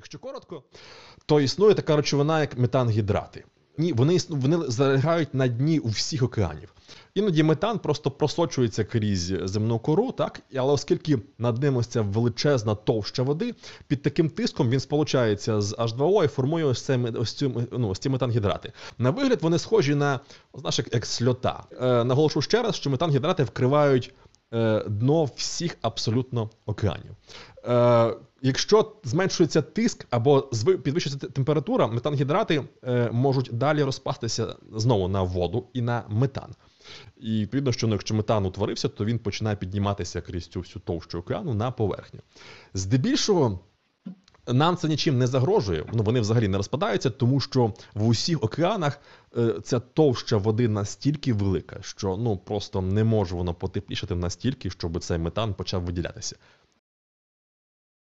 Якщо коротко, то існує така речовина, як метангідрати. Ні, вони вони залягають на дні у всіх океанів. Іноді метан просто просочується крізь земну кору, так але оскільки над ним ось ця величезна товща води, під таким тиском він сполучається з H2O і формує ось це ось цю ну, ось ці метангідрати. На вигляд вони схожі на знаєш, як сльота. Е, Наголошу ще раз, що метангідрати вкривають. Е, дно всіх абсолютно океанів. Е, якщо зменшується тиск або підвищується температура, метангідрати е, можуть далі розпастися знову на воду і на метан. І відповідно, що ну, якщо метан утворився, то він починає підніматися крізь цю всю товщу океану на поверхню. Здебільшого. Нам це нічим не загрожує, ну вони взагалі не розпадаються, тому що в усіх океанах е, ця товща води настільки велика, що ну просто не може воно потеплішати настільки, щоб цей метан почав виділятися.